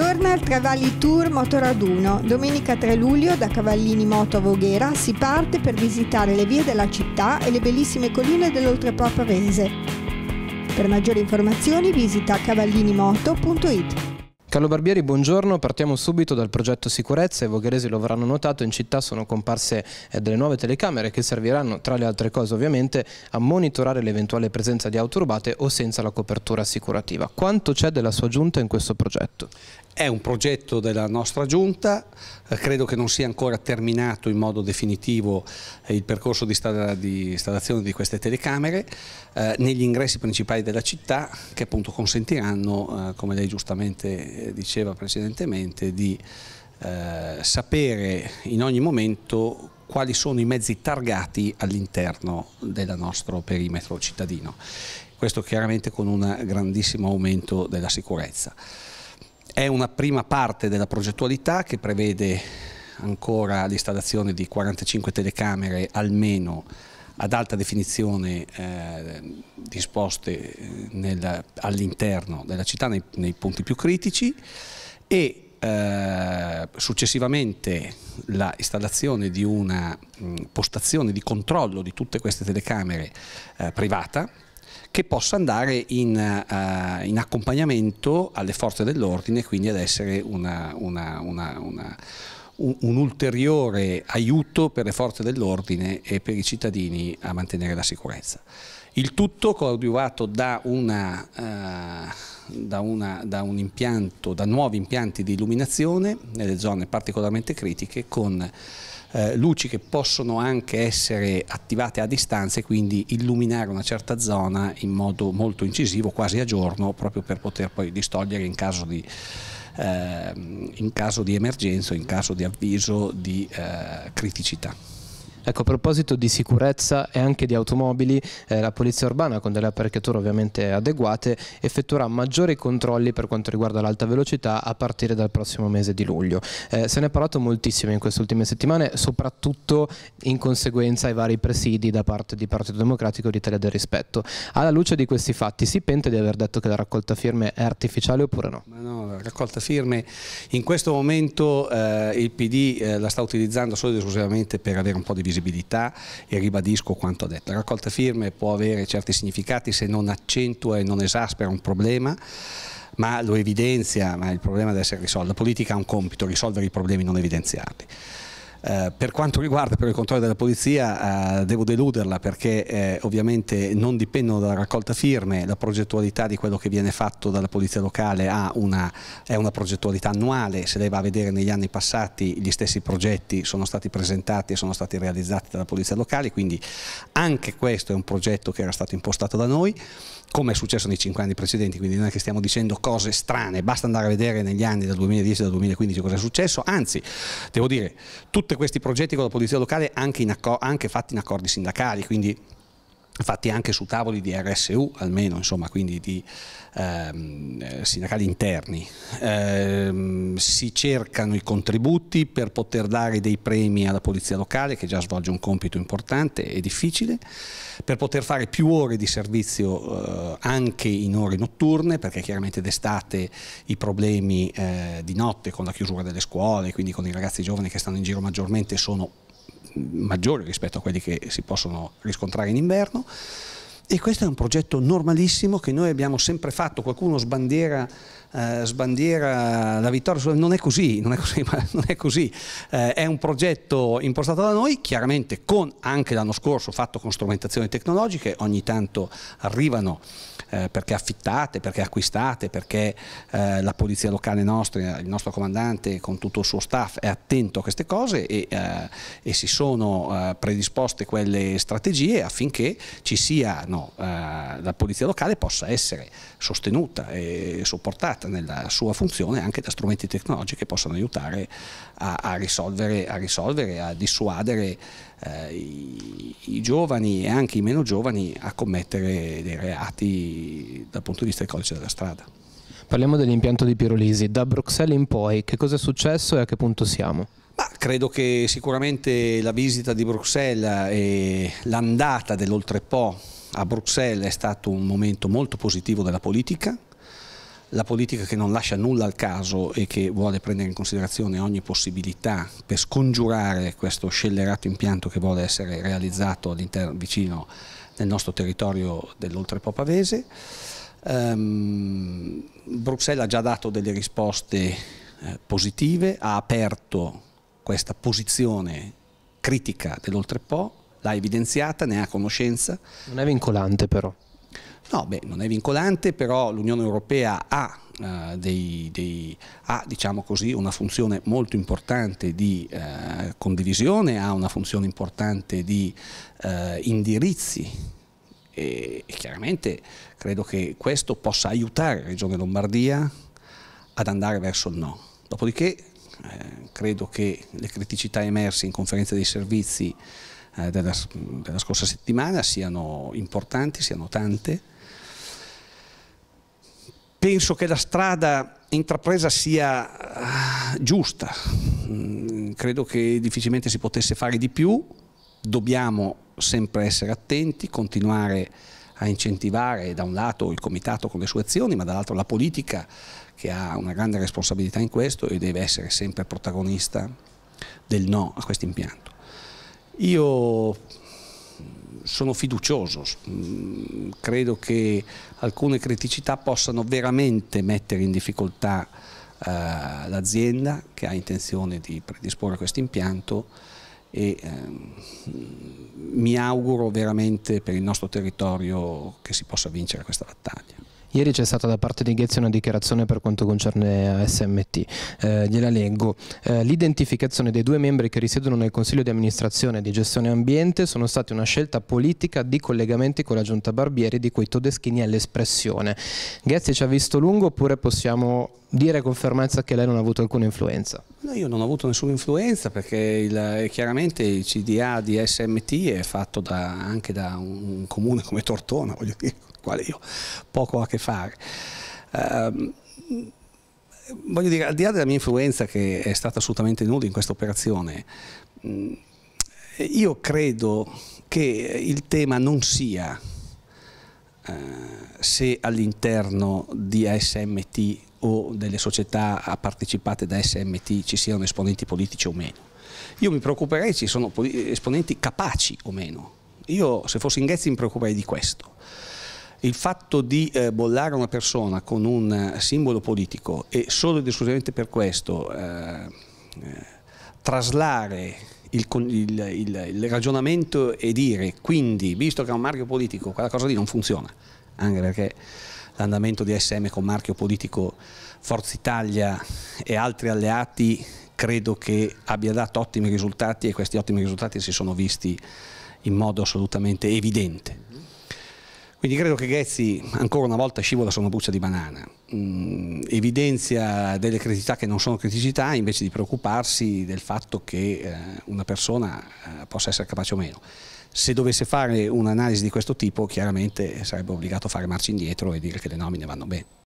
Torna il Travalli Tour Motoraduno. Domenica 3 luglio da Cavallini Moto a Voghera si parte per visitare le vie della città e le bellissime colline dell'Oltrepò Pavese. Per maggiori informazioni visita cavallinimoto.it. Carlo Barbieri, buongiorno. Partiamo subito dal progetto sicurezza. I vogheresi lo avranno notato, in città sono comparse eh, delle nuove telecamere che serviranno, tra le altre cose ovviamente, a monitorare l'eventuale presenza di auto rubate o senza la copertura assicurativa. Quanto c'è della sua giunta in questo progetto? È un progetto della nostra giunta, eh, credo che non sia ancora terminato in modo definitivo eh, il percorso di, installazione di queste telecamere eh, negli ingressi principali della città che appunto consentiranno, come lei giustamente diceva precedentemente, di sapere in ogni momento quali sono i mezzi targati all'interno del nostro perimetro cittadino. Questo chiaramente con un grandissimo aumento della sicurezza. È una prima parte della progettualità che prevede ancora l'installazione di 45 telecamere almeno ad alta definizione eh, disposte eh, all'interno della città nei, nei, punti più critici e eh, successivamente l'installazione di una mh, mm, postazione di controllo di tutte queste telecamere eh, privata che possa andare in, uh, in accompagnamento alle forze dell'ordine e quindi ad essere una, una, una, un, un ulteriore aiuto per le forze dell'ordine e per i cittadini a mantenere la sicurezza. Il tutto coadiuvato da, una, uh, da, una, da, un impianto, da nuovi impianti di illuminazione nelle zone particolarmente critiche con eh, luci che possono anche essere attivate a distanza e quindi illuminare una certa zona in modo molto incisivo, quasi a giorno, proprio per poter poi distogliere in caso di ehm, in caso di emergenza, in caso di avviso di eh, criticità. Ecco, a proposito di sicurezza e anche di automobili, eh, la Polizia Urbana, con delle apparecchiature ovviamente adeguate, effettuerà maggiori controlli per quanto riguarda l'alta velocità a partire dal prossimo mese di luglio. Eh, se ne è parlato moltissimo in queste ultime settimane, soprattutto in conseguenza ai vari presidi da parte di Partito Democratico e di Italia del Rispetto. Alla luce di questi fatti, si pente di aver detto che la raccolta firme è artificiale oppure no? Ma no, la raccolta firme in questo momento eh, il PD eh, la sta utilizzando solo ed esclusivamente per avere un po' di visione visibilità e ribadisco quanto detto. La raccolta firme può avere certi significati se non accentua e non esaspera un problema ma lo evidenzia, ma il problema deve essere risolto. La politica ha un compito, risolvere i problemi, non evidenziarli. Eh, per quanto riguarda però il controllo della polizia eh, devo deluderla perché eh, ovviamente non dipendono dalla raccolta firme, la progettualità di quello che viene fatto dalla polizia locale una, è una progettualità annuale, se lei va a vedere negli anni passati gli stessi progetti sono stati presentati e sono stati realizzati dalla polizia locale, quindi anche questo è un progetto che era stato impostato da noi come è successo nei cinque anni precedenti, quindi non è che stiamo dicendo cose strane, basta andare a vedere negli anni dal 2010 al 2015 cosa è successo, anzi devo dire tutti tutti questi progetti con la polizia locale anche, in anche fatti in accordi sindacali, quindi infatti anche su tavoli di RSU almeno, insomma, quindi di ehm, sindacali interni. Ehm, si cercano i contributi per poter dare dei premi alla polizia locale che già svolge un compito importante e difficile, per poter fare più ore di servizio eh, anche in ore notturne, perché chiaramente d'estate i problemi eh, di notte con la chiusura delle scuole, quindi con i ragazzi giovani che stanno in giro maggiormente sono maggiori rispetto a quelli che si possono riscontrare in inverno. E questo è un progetto normalissimo che noi abbiamo sempre fatto, qualcuno sbandiera, eh, sbandiera la vittoria, non è così, non è così, non è, così. Eh, è un progetto impostato da noi, chiaramente con anche l'anno scorso fatto con strumentazioni tecnologiche, ogni tanto arrivano eh, perché affittate, perché acquistate, perché eh, la polizia locale nostra, il nostro comandante con tutto il suo staff è attento a queste cose e, eh, e si sono eh, predisposte quelle strategie affinché ci siano eh, la polizia locale possa essere sostenuta e supportata nella sua funzione anche da strumenti tecnologici che possano aiutare a, a, risolvere, a risolvere, a dissuadere eh, i, i, giovani e anche i meno giovani a commettere dei reati dal punto di vista del codice della strada. Parliamo dell'impianto di Pirolisi, da Bruxelles in poi che cosa è successo e a che punto siamo? Ah, credo che sicuramente la visita di Bruxelles e l'andata dell'Oltrepo a Bruxelles è stato un momento molto positivo della politica, la politica che non lascia nulla al caso e che vuole prendere in considerazione ogni possibilità per scongiurare questo scellerato impianto che vuole essere realizzato vicino nel nostro territorio dell'Oltrepopavese. Um, ehm, Bruxelles ha già dato delle risposte eh, positive, ha aperto questa posizione critica dell'Oltrepo l'ha evidenziata, ne ha conoscenza. Non è vincolante però. No, beh, non è vincolante, però l'Unione Europea ha, eh, dei, dei, ha diciamo così, una funzione molto importante di eh, condivisione, ha una funzione importante di eh, indirizzi e, e chiaramente credo che questo possa aiutare la Regione Lombardia ad andare verso il no. Dopodiché eh, credo che le criticità emerse in conferenza dei servizi eh, della, della, scorsa settimana siano importanti, siano tante. Penso che la strada intrapresa sia eh, giusta, mm, credo che difficilmente si potesse fare di più, dobbiamo sempre essere attenti, continuare a incentivare da un lato il comitato con le sue azioni, ma dall'altro la politica che ha una grande responsabilità in questo e deve essere sempre protagonista del no a questo impianto. Io sono fiducioso, mm, credo che alcune criticità possano veramente mettere in difficoltà eh, l'azienda che ha intenzione di predisporre questo impianto e eh, mi auguro veramente per il nostro territorio che si possa vincere questa battaglia. Ieri c'è stata da parte di Ghezzi una dichiarazione per quanto concerne SMT. eh, gliela leggo. Eh, L'identificazione dei due membri che risiedono nel Consiglio di amministrazione e di gestione ambiente sono stati una scelta politica di collegamenti con la giunta Barbieri di cui Todeschini è l'espressione. Ghezzi ci ha visto lungo oppure possiamo dire con fermezza che lei non ha avuto alcuna influenza? No, io non ho avuto nessuna influenza perché il, eh, chiaramente il CDA di SMT è fatto da, anche da un comune come Tortona, voglio dire quale io poco ho a che fare. Eh, voglio dire, al di là della mia influenza che è stata assolutamente nulla in questa operazione, mm, io credo che il tema non sia eh, se all'interno di ASMT o delle società partecipate da SMT ci siano esponenti politici o meno. Io mi preoccuperei se sono esponenti capaci o meno. Io se fossi in Ghezzi mi preoccuperei di questo il fatto di eh, bollare una persona con un eh, simbolo politico e solo ed esclusivamente per questo eh, eh traslare il, il, il, il, ragionamento e dire quindi visto che è un marchio politico quella cosa lì non funziona anche perché l'andamento di SM con marchio politico Forza Italia e altri alleati credo che abbia dato ottimi risultati e questi ottimi risultati si sono visti in modo assolutamente evidente. Quindi credo che Ghezzi ancora una volta scivola su una buccia di banana, mm, evidenzia delle criticità che non sono criticità invece di preoccuparsi del fatto che eh, una persona eh, possa essere capace o meno. Se dovesse fare un'analisi di questo tipo chiaramente sarebbe obbligato a fare marcia indietro e dire che le nomine vanno bene.